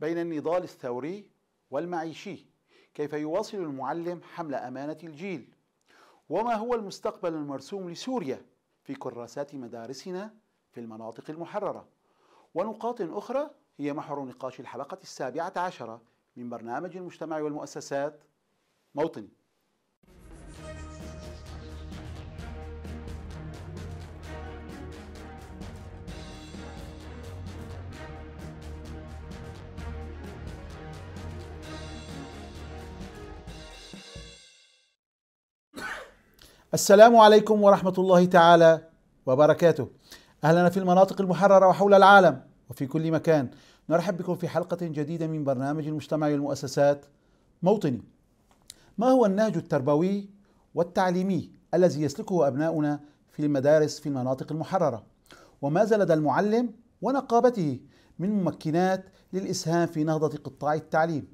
بين النضال الثوري والمعيشي كيف يواصل المعلم حمل أمانة الجيل وما هو المستقبل المرسوم لسوريا في كراسات مدارسنا في المناطق المحررة ونقاط أخرى هي محور نقاش الحلقة السابعة عشرة من برنامج المجتمع والمؤسسات موطني السلام عليكم ورحمة الله تعالى وبركاته أهلنا في المناطق المحررة وحول العالم وفي كل مكان نرحب بكم في حلقة جديدة من برنامج المجتمع والمؤسسات موطني ما هو النهج التربوي والتعليمي الذي يسلكه أبناؤنا في المدارس في المناطق المحررة وماذا لدى المعلم ونقابته من ممكنات للإسهام في نهضة قطاع التعليم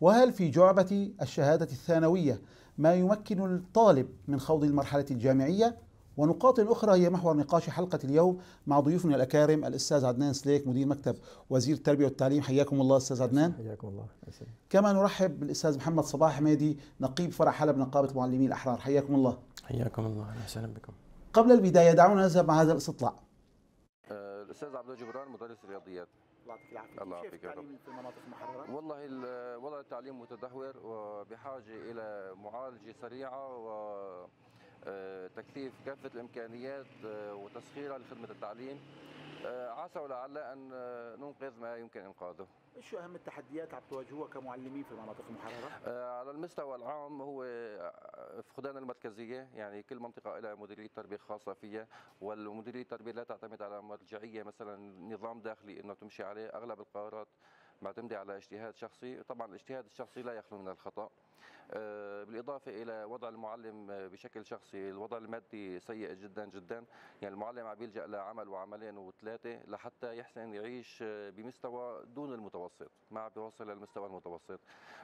وهل في جعبة الشهادة الثانوية ما يمكن الطالب من خوض المرحلة الجامعية ونقاط أخرى هي محور نقاش حلقة اليوم مع ضيوفنا الأكارم الأستاذ عدنان سليك مدير مكتب وزير التربية والتعليم حياكم الله أستاذ عدنان حياكم الله كما نرحب بالأستاذ محمد صباح مادي نقيب فرع حلب نقابة معلمي الأحرار حياكم الله حياكم الله أهلا وسهلا بكم قبل البداية دعونا نذهب مع هذا الاستطلاع آه، الأستاذ عبد الجبران مدرس رياضيات يعطيك العافيه الله يعافيك التعليم في مناطق محرره والله وضع التعليم متدهور وبحاجه الى معالجه سريعه و آه، تكثيف كافه الامكانيات آه، وتسخيرها لخدمه التعليم آه، عسى ولعل ان آه، ننقذ ما يمكن انقاذه. شو اهم التحديات عم تواجهوها كمعلمين في المناطق المحرره؟ آه، على المستوى العام هو فقدان المركزيه، يعني كل منطقه لها مديريه تربيه خاصه فيها، والمديريه التربيه لا تعتمد على مرجعيه مثلا نظام داخلي انه تمشي عليه، اغلب القرارات معتمدة على اجتهاد شخصي طبعا الاجتهاد الشخصي لا يخلو من الخطأ آه، بالإضافة إلى وضع المعلم بشكل شخصي الوضع المادي سيء جدا جدا يعني المعلم عم يلجأ لعمل وعملين وثلاثة لحتى يحسن يعيش بمستوى دون المتوسط ما عم بيوصل للمستوى المتوسط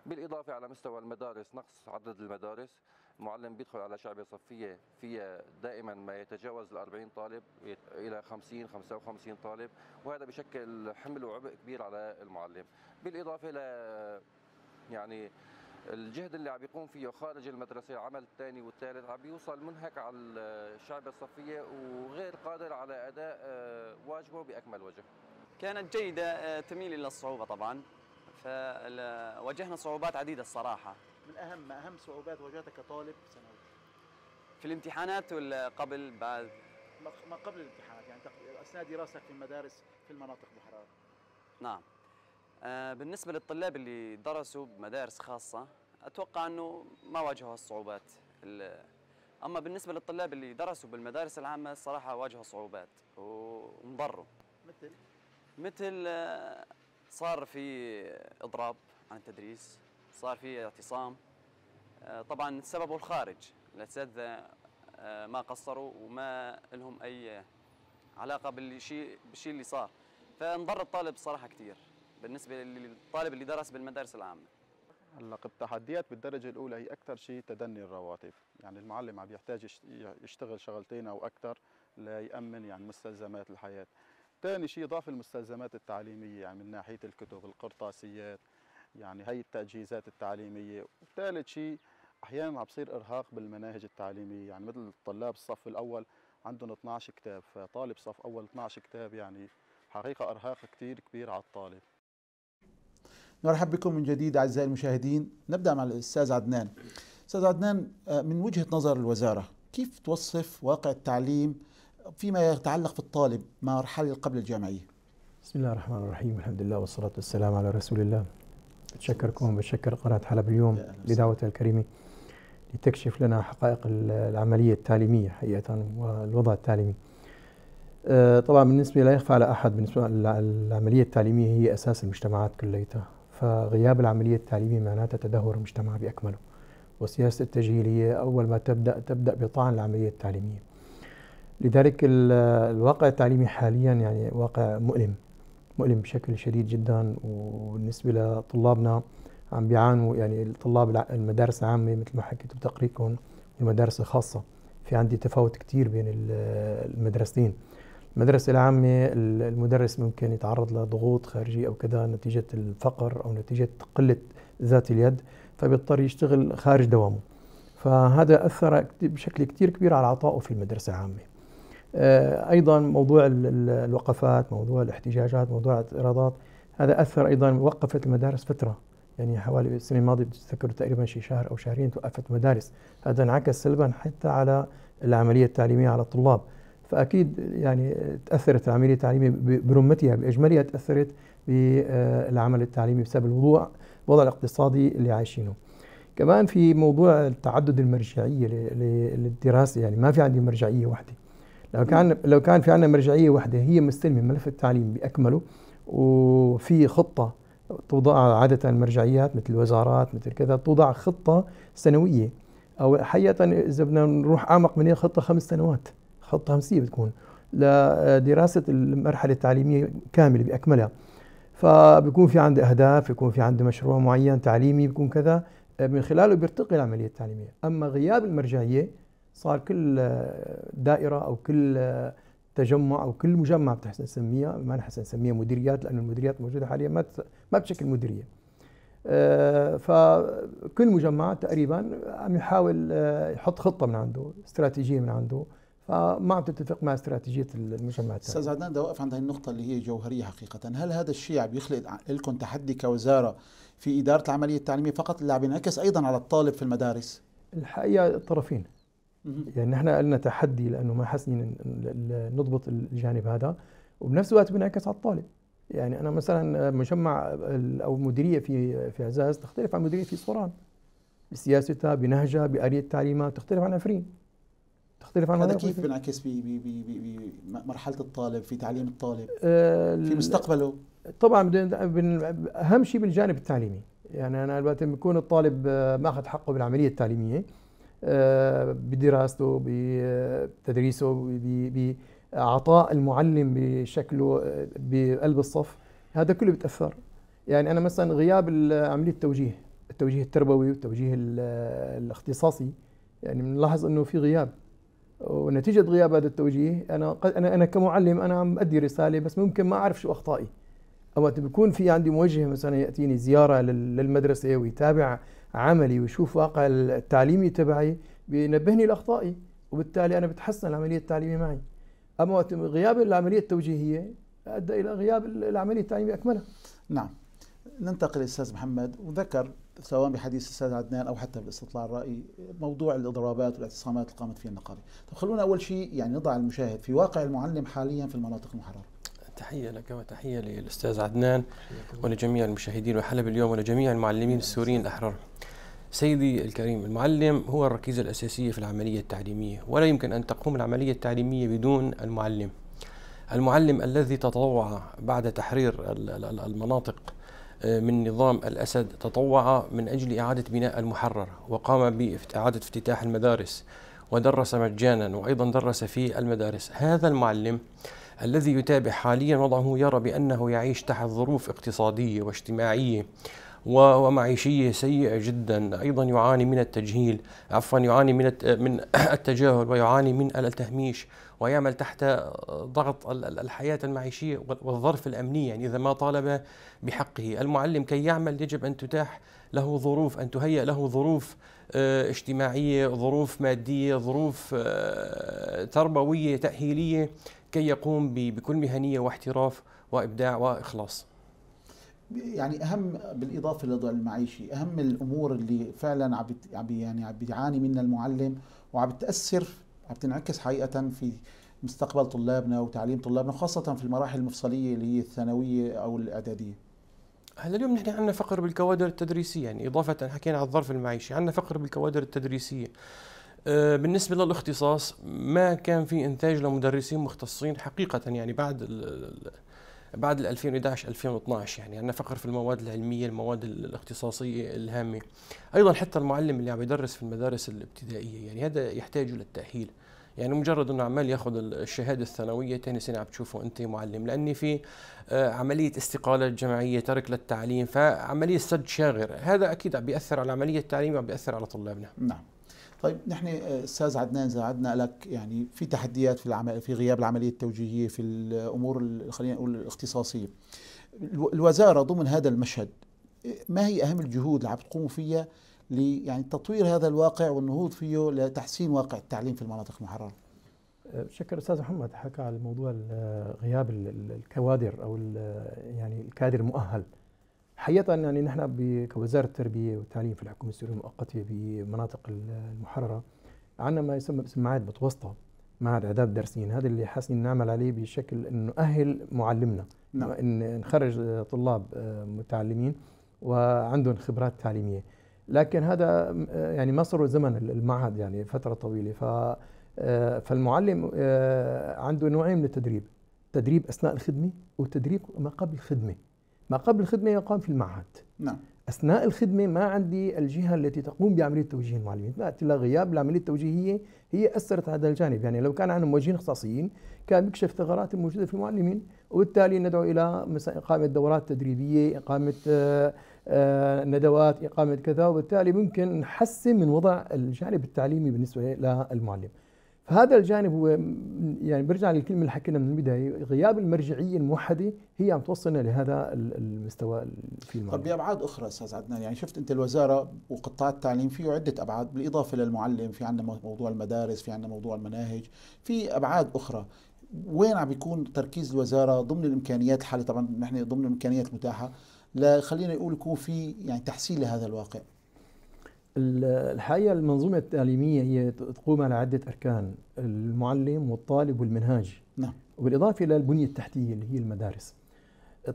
بالإضافة على مستوى المدارس نقص عدد المدارس معلم بيدخل على شعبه صفية فيها دائما ما يتجاوز ال 40 طالب إلى 50 55 طالب وهذا بشكل حمل وعبء كبير على المعلم بالإضافة ل يعني الجهد اللي عم بيقوم فيه خارج المدرسة العمل الثاني والثالث عم بيوصل منهك على الشعب الصفية وغير قادر على أداء آه، واجبه بأكمل وجه كانت جيدة آه، تميل إلى الصعوبة طبعا فواجهنا صعوبات عديدة الصراحة من اهم اهم صعوبات واجهتك كطالب ثانوي في الامتحانات ولا قبل بعد ما قبل الامتحانات يعني اثناء دراستك في المدارس في المناطق بحراره نعم آه بالنسبه للطلاب اللي درسوا بمدارس خاصه اتوقع انه ما واجهوا الصعوبات اما بالنسبه للطلاب اللي درسوا بالمدارس العامه الصراحه واجهوا صعوبات وانضروا مثل مثل آه، صار في اضراب عن التدريس صار في اعتصام آه، طبعا سببه الخارج الاساتذه ما قصروا وما لهم اي علاقه بالشيء بالشيء اللي صار فانضر الطالب صراحه كثير بالنسبه للطالب اللي درس بالمدارس العامه هلا التحديات بالدرجه الاولى هي اكثر شيء تدني الرواتب يعني المعلم عم يحتاج يشتغل شغلتين او اكثر ليامن يعني مستلزمات الحياه ثاني شيء ضعف المستلزمات التعليميه يعني من ناحيه الكتب القرطاسيات يعني هي التجهيزات التعليميه وثالث شيء احيانا عم بصير ارهاق بالمناهج التعليميه يعني مثل الطلاب الصف الاول عندهم 12 كتاب فطالب صف اول 12 كتاب يعني حقيقه ارهاق كثير كبير على الطالب نرحب بكم من جديد اعزائي المشاهدين نبدا مع الاستاذ عدنان استاذ عدنان آه، من وجهه نظر الوزاره كيف توصف واقع التعليم فيما يتعلق في الطالب مرحله قبل الجامعيه بسم الله الرحمن الرحيم الحمد لله والصلاه والسلام على رسول الله بتشكركم وبتشكر قناة حلب اليوم لدعوتها الكريمة لتكشف لنا حقائق العملية التعليمية حقيقة والوضع التعليمي أه، طبعا بالنسبة لا يخفى على أحد بالنسبة العملية التعليمية هي أساس المجتمعات كليتها فغياب العملية التعليمية معناتها تدهور المجتمع بأكمله وسياسة التجهيل هي أول ما تبدأ تبدأ بطعن العملية التعليمية لذلك الواقع التعليمي حاليا يعني واقع مؤلم مؤلم بشكل شديد جدا وبالنسبه لطلابنا عم بيعانوا يعني الطلاب المدارس العامه مثل ما حكيت بتقريركم والمدارس الخاصه في عندي تفاوت كثير بين المدرستين المدرسة العامة المدرس ممكن يتعرض لضغوط خارجية أو كذا نتيجة الفقر أو نتيجة قلة ذات اليد فبيضطر يشتغل خارج دوامه فهذا أثر بشكل كثير كبير على عطائه في المدرسة العامة آه، ايضا موضوع الوقفات موضوع الاحتجاجات موضوع الاعتراضات هذا اثر ايضا وقفت المدارس فتره يعني حوالي السنه الماضيه بتذكر تقريبا شي شهر او شهرين توقفت مدارس هذا انعكس سلبا حتى على العمليه التعليميه على الطلاب فاكيد يعني تاثرت العمليه التعليميه برمتها باجملها تاثرت بالعمل آه، التعليمي بسبب الوضوع الوضع الاقتصادي اللي عايشينه كمان في موضوع تعدد المرجعيه للدراسه يعني ما في عندي مرجعيه واحده لو كان لو كان في عندنا مرجعيه واحده هي مستلمه ملف التعليم باكمله وفي خطه توضع عاده المرجعيات مثل الوزارات مثل كذا توضع خطه سنويه او حقيقه اذا بدنا نروح اعمق من هيك خطه خمس سنوات خطه خمسيه بتكون لدراسه المرحله التعليميه كامله باكملها فبكون في عنده اهداف يكون في عنده مشروع معين تعليمي بيكون كذا من خلاله بيرتقي العمليه التعليميه اما غياب المرجعيه صار كل آه، دائره او كل آه، تجمع او كل مجمع بتحسن نسميها ما نحسن نسميها مديريات لانه المديريات موجوده حاليا ما ما بشكل مديريه. آه، فكل مجمع تقريبا عم يحاول يحط خطه من عنده، استراتيجيه من عنده، فما عم تتفق مع استراتيجيه المجمع التالي استاذ عدنان بدي اوقف عند هذه النقطه اللي هي جوهريه حقيقه، هل هذا الشيء عم يخلق لكم تحدي كوزاره في اداره العمليه التعليميه فقط اللي عم ينعكس ايضا على الطالب في المدارس؟ الحقيقه الطرفين يعني نحن لنا تحدي لانه ما حسنين نضبط الجانب هذا وبنفس الوقت بنعكس على الطالب يعني انا مثلا مجمع او مديريه في في عزاز تختلف عن مديريه في صوران بسياستها بنهجها بآلية تعليمها تختلف عن عفرين تختلف عن هذا كيف بينعكس بمرحله الطالب في تعليم الطالب آه، في مستقبله طبعا اهم شيء بالجانب التعليمي يعني انا الوقت بيكون الطالب آه، ماخذ حقه بالعمليه التعليميه بدراسته بتدريسه بإعطاء المعلم بشكله بقلب الصف هذا كله بتأثر يعني أنا مثلا غياب عملية التوجيه التوجيه التربوي والتوجيه الاختصاصي يعني بنلاحظ انه في غياب ونتيجة غياب هذا التوجيه أنا أنا أنا كمعلم أنا عم أدي رسالة بس ممكن ما أعرف شو أخطائي أو وقت بكون في عندي موجه مثلا يأتيني زيارة للمدرسة ويتابع عملي ويشوف واقع التعليمي تبعي بينبهني لاخطائي وبالتالي انا بتحسن العمليه التعليميه معي اما وقت غياب العمليه التوجيهيه ادى الى غياب العمليه التعليميه اكملها نعم ننتقل استاذ محمد وذكر سواء بحديث الاستاذ عدنان او حتى باستطلاع الراي موضوع الاضرابات والاعتصامات اللي قامت فيها النقابه، طب خلونا اول شيء يعني نضع المشاهد في واقع المعلم حاليا في المناطق المحرره. تحية لك وتحية للأستاذ عدنان ولجميع المشاهدين وحلب اليوم ولجميع المعلمين السوريين الأحرار سيدي الكريم المعلم هو الركيزة الأساسية في العملية التعليمية ولا يمكن أن تقوم العملية التعليمية بدون المعلم المعلم الذي تطوع بعد تحرير المناطق آه، من نظام الأسد تطوع من أجل إعادة بناء المحرر وقام بإعادة افتتاح المدارس ودرس مجانا وأيضا درس في المدارس هذا المعلم الذي يتابع حاليا وضعه يرى بأنه يعيش تحت ظروف اقتصادية واجتماعية ومعيشية سيئة جدا أيضا يعاني من التجهيل عفوا يعاني من من التجاهل ويعاني من التهميش ويعمل تحت ضغط الحياة المعيشية والظرف الأمني يعني إذا ما طالب بحقه المعلم كي يعمل يجب أن تتاح له ظروف أن تهيأ له ظروف آه، اجتماعيه ظروف ماديه ظروف آه، تربويه تاهيليه كي يقوم بكل مهنيه واحتراف وابداع واخلاص يعني اهم بالاضافه للوضع المعيشي اهم الامور اللي فعلا عم يعني عم بيعاني منها المعلم وعم بتاثر عم بتنعكس حقيقه في مستقبل طلابنا وتعليم طلابنا خاصه في المراحل المفصليه اللي هي الثانويه او الاعداديه هلا اليوم نحن عندنا فقر بالكوادر التدريسيه يعني اضافه حكينا على الظرف المعيشي عندنا فقر بالكوادر التدريسيه آه، بالنسبة للاختصاص ما كان في إنتاج لمدرسين مختصين حقيقة يعني بعد ال بعد ال 2011 2012 يعني عندنا فقر في المواد العلمية المواد الاختصاصية الهامة أيضا حتى المعلم اللي عم يدرس في المدارس الابتدائية يعني هذا يحتاج إلى التأهيل يعني مجرد انه عمال ياخذ الشهاده الثانويه ثاني سنه عم تشوفه انت معلم لاني في آه، عمليه استقاله جماعيه ترك للتعليم فعمليه سد شاغر هذا اكيد عم بياثر على عمليه التعليم وعم بياثر على طلابنا نعم طيب نحن آه، استاذ عدنان اذا عدنا لك يعني في تحديات في العمل في غياب العمليه التوجيهيه في الامور خلينا نقول الاختصاصيه الوزاره ضمن هذا المشهد آه، ما هي اهم الجهود اللي عم تقوم فيها يعني تطوير هذا الواقع والنهوض فيه لتحسين واقع التعليم في المناطق المحررة أه، شكر استاذ محمد حكى على موضوع غياب الكوادر او يعني الكادر المؤهل حقيقه يعني نحن كوزاره التربيه والتعليم في الحكومه السوريه المؤقته بمناطق المحرره عندنا ما يسمى باسم معاهد متوسطه معهد اعداد درسين هذا اللي حاسين نعمل عليه بشكل انه نؤهل معلمنا نعم. إن نخرج طلاب أه، متعلمين وعندهم خبرات تعليميه لكن هذا آه، يعني ما صار زمن المعهد يعني فترة طويلة ف آه، فالمعلم آه، عنده نوعين من التدريب تدريب أثناء الخدمة وتدريب ما قبل الخدمة ما قبل الخدمة يقام في المعهد نعم أثناء الخدمة ما عندي الجهة التي تقوم بعملية توجيه المعلمين لا غياب العملية التوجيهية هي أثرت على هذا الجانب يعني لو كان عندهم موجهين اختصاصيين كان بيكشف ثغرات الموجودة في المعلمين وبالتالي ندعو إلى مثلا إقامة دورات تدريبية إقامة آه، ندوات إقامة كذا وبالتالي ممكن نحسن من وضع الجانب التعليمي بالنسبة للمعلم فهذا الجانب هو يعني برجع للكلمة اللي حكينا من البداية غياب المرجعية الموحدة هي عم توصلنا لهذا المستوى في المعلم. طب بأبعاد أخرى أستاذ عدنان يعني شفت أنت الوزارة وقطاع التعليم فيه عدة أبعاد بالإضافة للمعلم في عندنا موضوع المدارس في عندنا موضوع المناهج في أبعاد أخرى وين عم بيكون تركيز الوزارة ضمن الإمكانيات الحالية طبعا نحن ضمن الإمكانيات المتاحة لا خلينا نقول يكون في يعني تحسين لهذا الواقع الحقيقه المنظومه التعليميه هي تقوم على عده اركان المعلم والطالب والمنهاج نعم وبالاضافه الى البنيه التحتيه اللي هي المدارس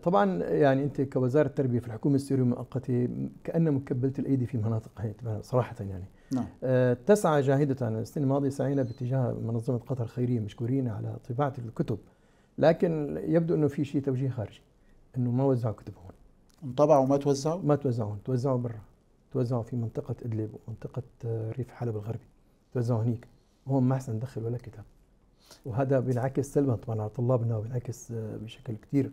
طبعا يعني انت كوزاره التربيه في الحكومه السوريه المؤقته كانها مكبلت الايدي في مناطق هي صراحه يعني نعم. آه تسعى جاهده السنه الماضيه سعينا باتجاه منظمه قطر الخيريه مشكورين على طباعه الكتب لكن يبدو انه في شيء توجيه خارجي انه ما وزعوا كتب هون انطبعوا وما توزعوا؟ ما توزعوا توزعوا برا توزعوا في منطقة إدلب ومنطقة آه، ريف حلب الغربي توزعوا هنيك هون ما أحسن ندخل ولا كتاب وهذا بينعكس سلبا طبعا على طلابنا وبينعكس آه، بشكل كثير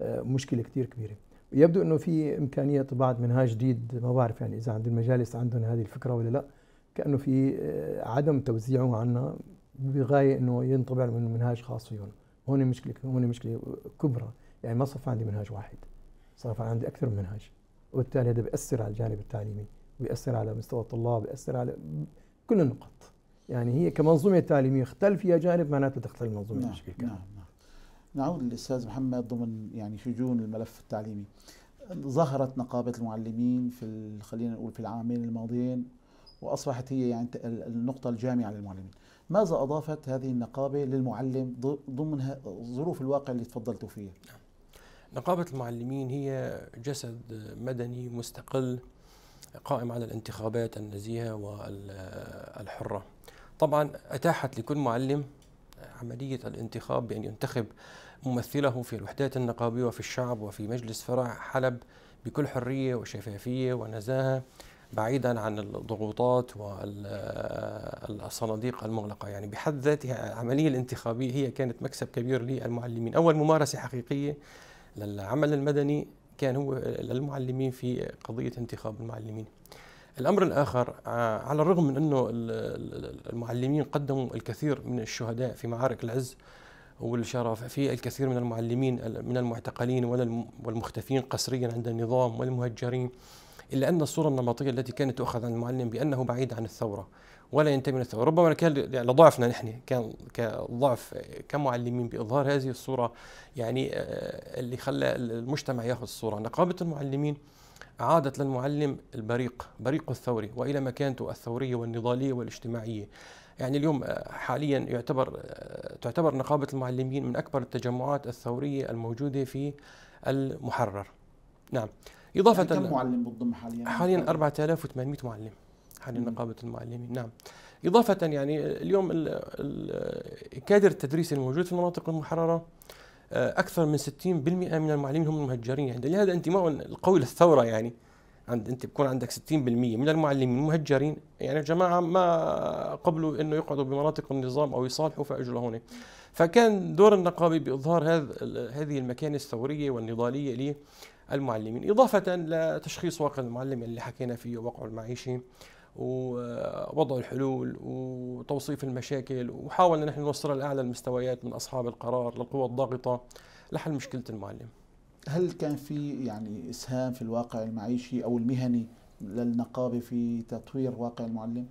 آه، مشكله كثير كبيره يبدو انه في امكانيه طباعه منهاج جديد ما بعرف يعني اذا عند المجالس عندهم هذه الفكره ولا لا كانه في عدم توزيعه عنا بغايه انه ينطبع من منهاج خاص فيهم هون مشكله هون مشكله كبرى يعني ما صف عندي منهاج واحد صار عندي أكثر من منهج وبالتالي هذا بيأثر على الجانب التعليمي بيأثر على مستوى الطلاب بيأثر على كل النقط يعني هي كمنظومة تعليمية اختل فيها جانب معناته تختل المنظومة نعم بشكل كامل نعم نعم نعود للأستاذ محمد ضمن يعني شجون الملف التعليمي ظهرت نقابة المعلمين في خلينا نقول في العامين الماضيين وأصبحت هي يعني النقطة الجامعة للمعلمين ماذا أضافت هذه النقابة للمعلم ضمن ظروف الواقع اللي تفضلتوا فيه؟ نعم. نقابة المعلمين هي جسد مدني مستقل قائم على الانتخابات النزيهة والحرة طبعا أتاحت لكل معلم عملية الانتخاب بأن ينتخب ممثله في الوحدات النقابية وفي الشعب وفي مجلس فرع حلب بكل حرية وشفافية ونزاهة بعيدا عن الضغوطات والصناديق المغلقة يعني بحد ذاتها العملية الانتخابية هي كانت مكسب كبير للمعلمين أول ممارسة حقيقية للعمل المدني كان هو للمعلمين في قضية انتخاب المعلمين الأمر الآخر آه، على الرغم من أنه المعلمين قدموا الكثير من الشهداء في معارك العز والشرف في الكثير من المعلمين من المعتقلين والمختفين قسريا عند النظام والمهجرين إلا أن الصورة النمطية التي كانت تؤخذ عن المعلم بأنه بعيد عن الثورة ولا ينتمي للثورة ربما كان يعني لضعفنا نحن كان كضعف كمعلمين باظهار هذه الصوره يعني آه، اللي خلى المجتمع ياخذ الصوره نقابه المعلمين أعادت للمعلم البريق بريق الثوري وإلى مكانته الثورية والنضالية والاجتماعية يعني اليوم آه، حاليا يعتبر آه، تعتبر نقابة المعلمين من أكبر التجمعات الثورية الموجودة في المحرر نعم إضافة يعني كم معلم بالضم حاليا؟ حاليا 4800 معلم عن نقابه المعلمين نعم اضافه يعني اليوم الكادر التدريسي الموجود في المناطق المحرره آه، اكثر من 60% من المعلمين هم مهجرين يعني لهذا انتماء القوي للثوره يعني عند انت بكون عندك 60% من المعلمين مهجرين يعني جماعه ما قبلوا انه يقعدوا بمناطق النظام او يصالحوا فاجروا هون فكان دور النقابه باظهار هذ هذه المكانه الثوريه والنضاليه للمعلمين اضافه لتشخيص واقع المعلم اللي حكينا فيه وقع المعيشي ووضع الحلول وتوصيف المشاكل وحاولنا نحن نوصلها لاعلى المستويات من اصحاب القرار للقوى الضاغطه لحل مشكله المعلم. هل كان في يعني اسهام في الواقع المعيشي او المهني للنقابه في تطوير واقع المعلم؟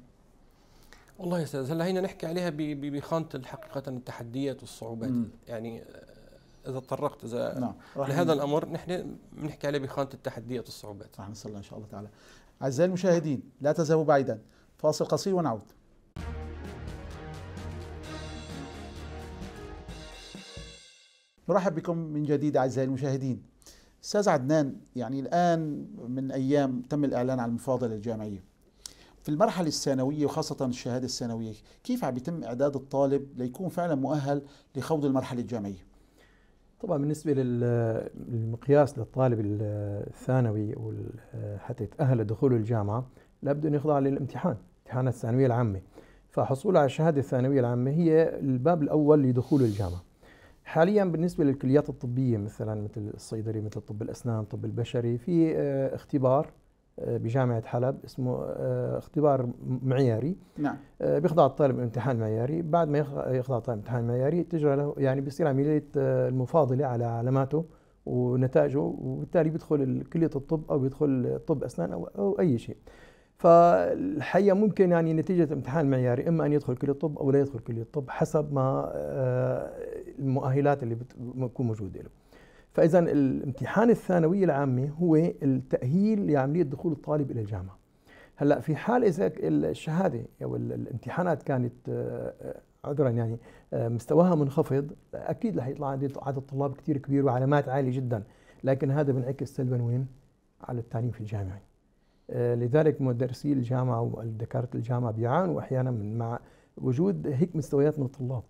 والله يا استاذ هلا هينا نحكي عليها بخانه حقيقه التحديات والصعوبات م. يعني آه، اذا تطرقت اذا نعم. لهذا الامر نحن بنحكي عليه بخانه التحديات والصعوبات. رح الله ان شاء الله تعالى. أعزائي المشاهدين لا تذهبوا بعيدا فاصل قصير ونعود نرحب بكم من جديد أعزائي المشاهدين أستاذ عدنان يعني الآن من أيام تم الإعلان عن المفاضلة الجامعية في المرحلة الثانوية وخاصة الشهادة الثانوية كيف عم يتم إعداد الطالب ليكون فعلا مؤهل لخوض المرحلة الجامعية؟ طبعا بالنسبة للمقياس للطالب الثانوي حتى يتأهل لدخول الجامعة لابد أن يخضع للامتحان امتحانات الثانوية العامة فحصوله على الشهادة الثانوية العامة هي الباب الأول لدخول الجامعة حاليا بالنسبة للكليات الطبية مثلا مثل الصيدلي مثل طب الأسنان طب البشري في آه، اختبار آه، بجامعة حلب اسمه آه، اختبار معياري نعم آه، بيخضع الطالب امتحان معياري بعد ما يخضع الطالب امتحان معياري تجرى له يعني بيصير عملية المفاضلة على علاماته ونتائجه وبالتالي بيدخل كلية الطب أو بيدخل طب أسنان أو, أو أي شيء فالحقيقة ممكن يعني نتيجة امتحان معياري إما أن يدخل كلية الطب أو لا يدخل كلية الطب حسب ما المؤهلات اللي بتكون موجودة له فاذا الامتحان الثانويه العامه هو التاهيل لعمليه دخول الطالب الى الجامعه هلا في حال اذا الشهاده او الامتحانات كانت آه، عذرا يعني آه، مستواها منخفض اكيد رح يطلع عدد طلاب كثير كبير وعلامات عاليه جدا لكن هذا بنعكس سلبا وين على التعليم في الجامعي آه، لذلك مدرسي الجامعه والدكاتره الجامعه بيعانوا احيانا من مع وجود هيك مستويات من الطلاب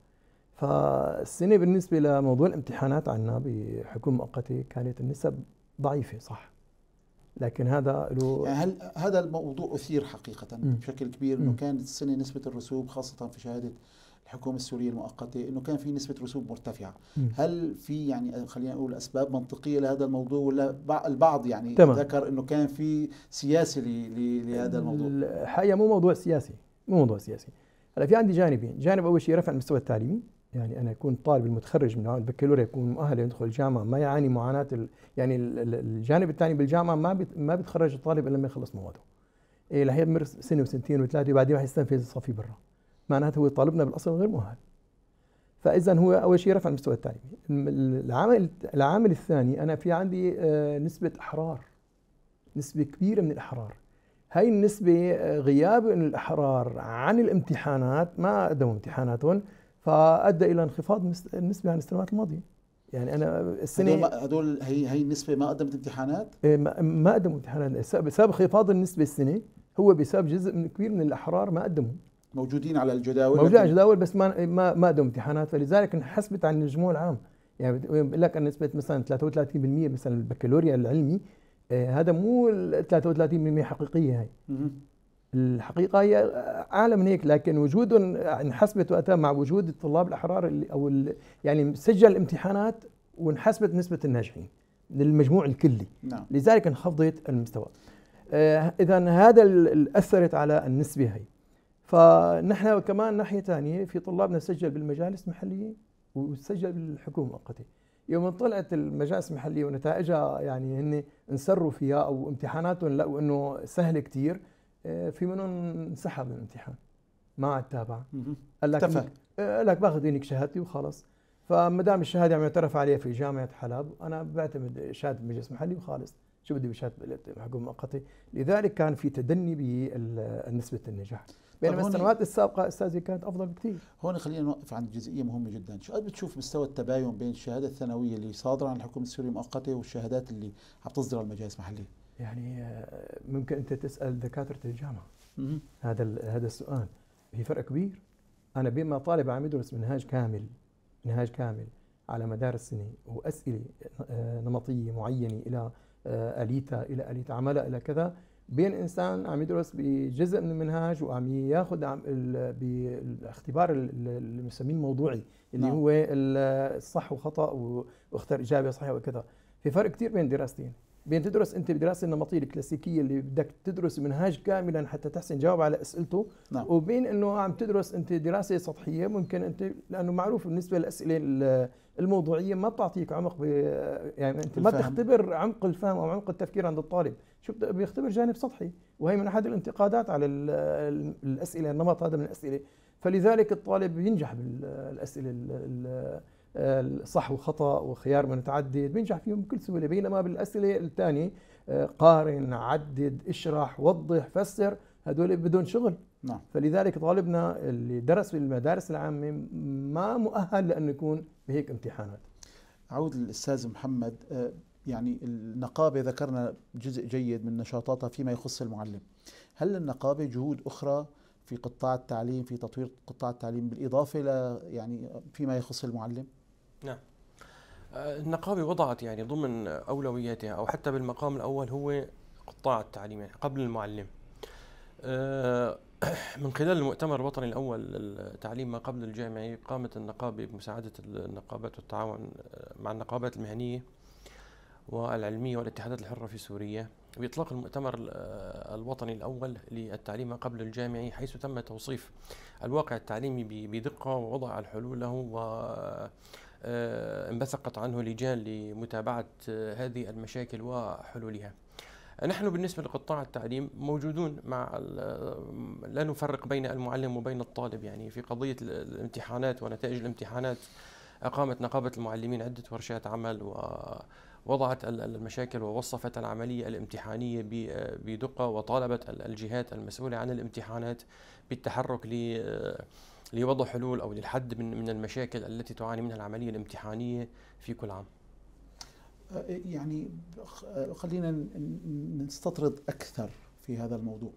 فالسنة بالنسبة لموضوع الامتحانات عندنا بحكومه مؤقتة كانت النسب ضعيفة صح لكن هذا له يعني هل هذا الموضوع أثير حقيقة م. بشكل كبير أنه كانت السنة نسبة الرسوب خاصة في شهادة الحكومة السورية المؤقتة أنه كان في نسبة رسوب مرتفعة م. هل في يعني خلينا نقول أسباب منطقية لهذا الموضوع ولا البعض يعني تمام. ذكر أنه كان في سياسة لهذا الموضوع الحقيقة مو موضوع سياسي مو موضوع سياسي هلا في عندي جانبين جانب أول شيء رفع المستوى التعليمي يعني انا يكون طالب المتخرج من البكالوريا يكون مؤهل يدخل الجامعه ما يعاني معاناه ال... يعني الجانب الثاني بالجامعه ما بت... ما بيتخرج الطالب الا لما يخلص مواده. إيه رح يمر سنه وسنتين وثلاثه وبعدين رح يستنفذ الصفي برا. معناته هو طالبنا بالاصل غير مؤهل. فاذا هو اول شيء رفع المستوى التعليمي. العامل العامل الثاني انا في عندي آه، نسبه احرار. نسبه كبيره من الاحرار. هاي النسبه آه، غياب الاحرار عن الامتحانات ما قدموا امتحاناتهم فادى الى انخفاض النسبه عن السنوات الماضيه يعني انا السنه هدول, هدول هي هي النسبه ما قدمت امتحانات؟ إيه، ما قدموا امتحانات بسبب انخفاض النسبه السنه هو بسبب جزء من كبير من الاحرار ما قدموا موجودين على الجداول موجودين على الجداول بس ما ما ما قدموا امتحانات فلذلك انحسبت عن المجموع العام يعني بقول لك ان نسبه مثلا 33% مثلا البكالوريا العلمي إيه، هذا مو 33% حقيقيه هي الحقيقه هي اعلى من هيك لكن وجود انحسبت وقتها مع وجود الطلاب الاحرار اللي او اللي يعني سجل الامتحانات وانحسبت نسبه الناجحين للمجموع الكلي نعم. لذلك انخفضت المستوى آه اذا هذا اثرت على النسبه هي فنحن كمان ناحيه ثانيه في طلابنا سجل بالمجالس المحليه وسجل بالحكومه الموقتة يوم طلعت المجالس المحليه ونتائجها يعني هن انسروا فيها او امتحاناتهم لقوا انه سهله كثير آه، في منهم انسحب من الامتحان ما عاد تابع قال لك آه، قال لك باخذ انك شهادتي وخلص فما دام الشهاده عم يعني يعترف عليها في جامعه حلب انا بعتمد شهاده مجلس محلي وخالص شو بدي بشهاده الحكومه المؤقته لذلك كان في تدني بنسبه النجاح بينما السنوات السابقه استاذي كانت افضل بكثير هون خلينا نوقف عند جزئيه مهمه جدا شو قد بتشوف مستوى التباين بين الشهاده الثانويه اللي صادره عن الحكومه السوريه المؤقته والشهادات اللي عم تصدرها المجالس المحليه يعني آه، ممكن انت تسال دكاتره الجامعه هذا هذا السؤال في فرق كبير انا بما طالب عم يدرس منهاج كامل منهاج كامل على مدار السنه واسئله آه، نمطيه معينه الى آه، اليتها الى اليه عملها الى كذا بين انسان عم يدرس بجزء من المنهاج وعم ياخذ بالاختبار اللي بنسميه الموضوعي اللي نعم. هو الصح وخطا واختار اجابه صحيحه وكذا في فرق كثير بين دراستين بين تدرس انت بالدراسه النمطيه الكلاسيكيه اللي بدك تدرس منهاج كاملا حتى تحسن جواب على اسئلته نعم. وبين انه عم تدرس انت دراسه سطحيه ممكن انت لانه معروف بالنسبه للاسئله الموضوعيه ما بتعطيك عمق يعني انت ما تختبر عمق الفهم او عمق التفكير عند الطالب شو بيختبر جانب سطحي وهي من احد الانتقادات على الاسئله النمط هذا من الاسئله فلذلك الطالب ينجح بالاسئله آه، صح وخطا وخيار من تعدد بينجح فيهم بكل سهوله بينما بالاسئله الثانيه آه، قارن عدد اشرح وضح فسر هدول بدون شغل نعم. فلذلك طالبنا اللي درس في المدارس العامه ما مؤهل لانه يكون بهيك امتحانات عود الاستاذ محمد آه، يعني النقابه ذكرنا جزء جيد من نشاطاتها فيما يخص المعلم هل النقابه جهود اخرى في قطاع التعليم في تطوير قطاع التعليم بالاضافه الى يعني فيما يخص المعلم نعم آه، النقابه وضعت يعني ضمن اولوياتها او حتى بالمقام الاول هو قطاع التعليم يعني قبل المعلم آه، من خلال المؤتمر الوطني الاول للتعليم ما قبل الجامعي قامت النقابه بمساعده النقابات والتعاون آه، مع النقابات المهنيه والعلميه والاتحادات الحره في سوريا باطلاق المؤتمر الوطني الاول للتعليم ما قبل الجامعي حيث تم توصيف الواقع التعليمي بدقه ووضع الحلول له و آه، انبثقت عنه لجان لمتابعة آه، هذه المشاكل وحلولها نحن بالنسبة لقطاع التعليم موجودون مع آه، لا نفرق بين المعلم وبين الطالب يعني في قضية الامتحانات ونتائج الامتحانات أقامت نقابة المعلمين عدة ورشات عمل ووضعت المشاكل ووصفت العملية الامتحانية بدقة وطالبت الجهات المسؤولة عن الامتحانات بالتحرك ل لوضع حلول او للحد من من المشاكل التي تعاني منها العمليه الامتحانيه في كل عام؟ أه، يعني خلينا نستطرد اكثر في هذا الموضوع.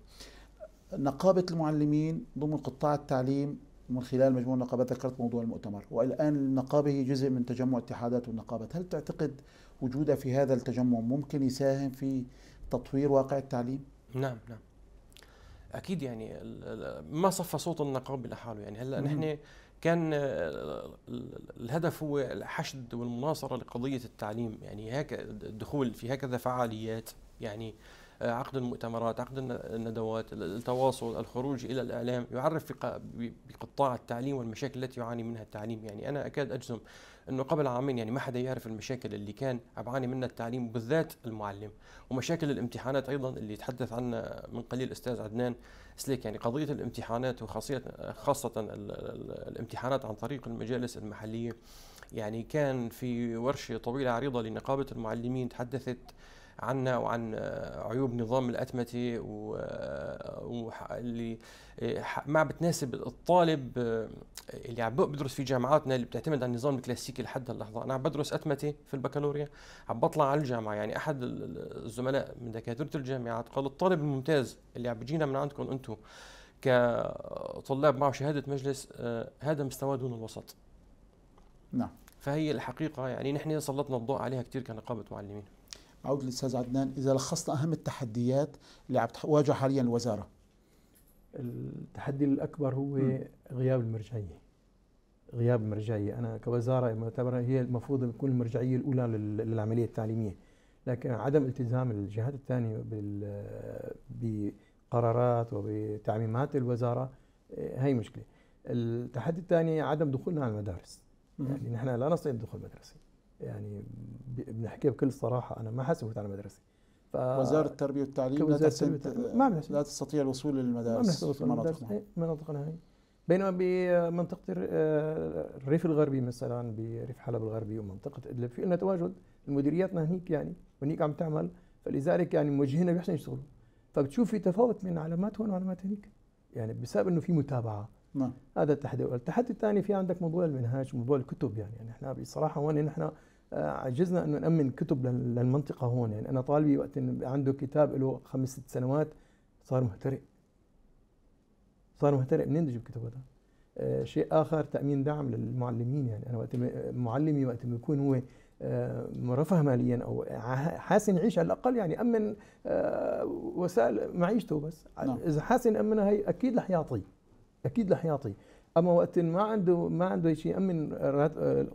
نقابه المعلمين ضمن قطاع التعليم من خلال مجموع النقابات ذكرت موضوع المؤتمر والان النقابه هي جزء من تجمع اتحادات والنقابات، هل تعتقد وجودها في هذا التجمع ممكن يساهم في تطوير واقع التعليم؟ نعم نعم اكيد يعني ما صفى صوت النقاب لحاله يعني هلا نحن كان الهدف هو الحشد والمناصره لقضيه التعليم يعني هيك الدخول في هكذا فعاليات يعني عقد المؤتمرات عقد الندوات التواصل الخروج إلى الإعلام يعرف بقطاع التعليم والمشاكل التي يعاني منها التعليم يعني أنا أكاد أجزم أنه قبل عامين يعني ما حدا يعرف المشاكل اللي كان أبعاني منها التعليم بالذات المعلم ومشاكل الامتحانات أيضا اللي تحدث عنها من قليل أستاذ عدنان سليك يعني قضية الامتحانات وخاصية خاصة الامتحانات عن طريق المجالس المحلية يعني كان في ورشة طويلة عريضة لنقابة المعلمين تحدثت عنا وعن عيوب نظام الأتمتة واللي إيه، ما بتناسب الطالب آه، اللي عم بدرس في جامعاتنا اللي بتعتمد على النظام الكلاسيكي لحد هاللحظة أنا عم بدرس أتمتة في البكالوريا عم بطلع على الجامعة يعني أحد الزملاء من دكاترة الجامعات قال الطالب الممتاز اللي عم بيجينا من عندكم أنتم كطلاب معه شهادة مجلس آه، هذا مستواه دون الوسط نعم فهي الحقيقة يعني نحن سلطنا الضوء عليها كثير كنقابة معلمين أعود للأستاذ عدنان إذا لخصنا أهم التحديات اللي عم تواجه حاليا الوزارة التحدي الأكبر هو م. غياب المرجعية غياب المرجعية أنا كوزارة معتبرة هي المفروض تكون المرجعية الأولى للعملية التعليمية لكن عدم التزام الجهات الثانية بقرارات وبتعميمات الوزارة آه، هي مشكلة التحدي الثاني عدم دخولنا على المدارس م. يعني نحن لا نستطيع الدخول المدرسي يعني بنحكيها بكل صراحه انا ما حسبت على مدرسه ف... وزاره التربيه والتعليم لا, تسنت... ما لا تستطيع الوصول للمدارس في مناطقنا مناطقنا هي بينما بمنطقة آه، الريف الغربي مثلا بريف حلب الغربي ومنطقة إدلب في لنا تواجد المديرياتنا هنيك يعني وهنيك عم تعمل فلذلك يعني موجهينها بيحسن يشتغلوا فبتشوف في تفاوت من علامات هون وعلامات هنيك يعني بسبب انه في متابعه نعم هذا التحدي الاول، التحدي الثاني في عندك موضوع المنهاج وموضوع الكتب يعني, يعني احنا بصراحه هون نحن آه، عجزنا انه نامن كتب للمنطقه هون يعني انا طالبي وقت عنده كتاب له خمس ست سنوات صار مهترئ صار مهترئ منين تجيب كتب هذا؟ آه، شيء اخر تامين دعم للمعلمين يعني انا وقت معلمي وقت بيكون هو آه، مرفه ماليا او حاسن يعيش على الاقل يعني امن وسائل معيشته بس نعم. اذا حاسن امنها هي اكيد رح يعطيه اكيد رح يعطي اما وقت ما عنده ما عنده شيء يامن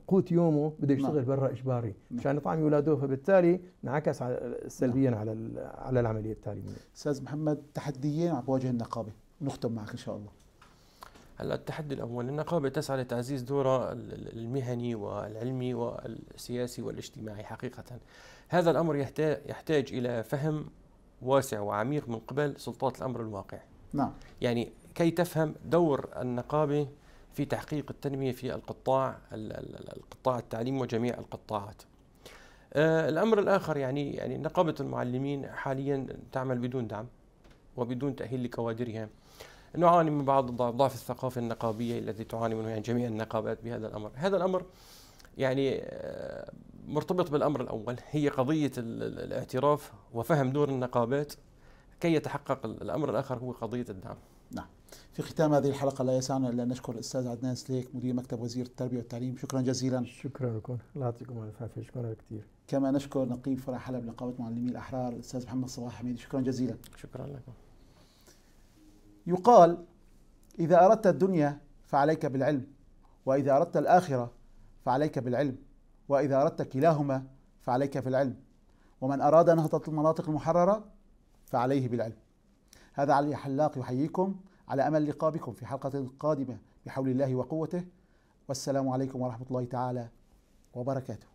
قوت يومه بده يشتغل نعم. برا اجباري مشان نعم. يطعم اولاده فبالتالي انعكس سلبيا على على العمليه التعليميه. استاذ محمد تحديين عم بواجه النقابه نختم معك ان شاء الله. هلا التحدي الاول النقابه تسعى لتعزيز دورها المهني والعلمي والسياسي والاجتماعي حقيقه. هذا الامر يحتاج الى فهم واسع وعميق من قبل سلطات الامر الواقع. نعم. يعني كي تفهم دور النقابه في تحقيق التنميه في القطاع القطاع التعليم وجميع القطاعات. آه، الامر الاخر يعني يعني نقابه المعلمين حاليا تعمل بدون دعم وبدون تاهيل لكوادرها. نعاني من بعض ضعف الثقافه النقابيه التي تعاني منه يعني جميع النقابات بهذا الامر. هذا الامر يعني آه، مرتبط بالامر الاول هي قضيه الاعتراف وفهم دور النقابات كي يتحقق الامر الاخر هو قضيه الدعم. في ختام هذه الحلقة لا يسعنا إلا أن نشكر الأستاذ عدنان سليك مدير مكتب وزير التربية والتعليم شكرا جزيلا شكرا لكم الله يعطيكم الف عافية شكرا كثير كما نشكر نقيب فرع حلب نقابة معلمي الأحرار الأستاذ محمد صباح حميد شكرا جزيلا شكرا لكم يقال إذا أردت الدنيا فعليك بالعلم وإذا أردت الآخرة فعليك بالعلم وإذا أردت كلاهما فعليك في العلم ومن أراد نهضة المناطق المحررة فعليه بالعلم هذا علي حلاق يحييكم على امل لقاء بكم في حلقه قادمه بحول الله وقوته والسلام عليكم ورحمه الله تعالى وبركاته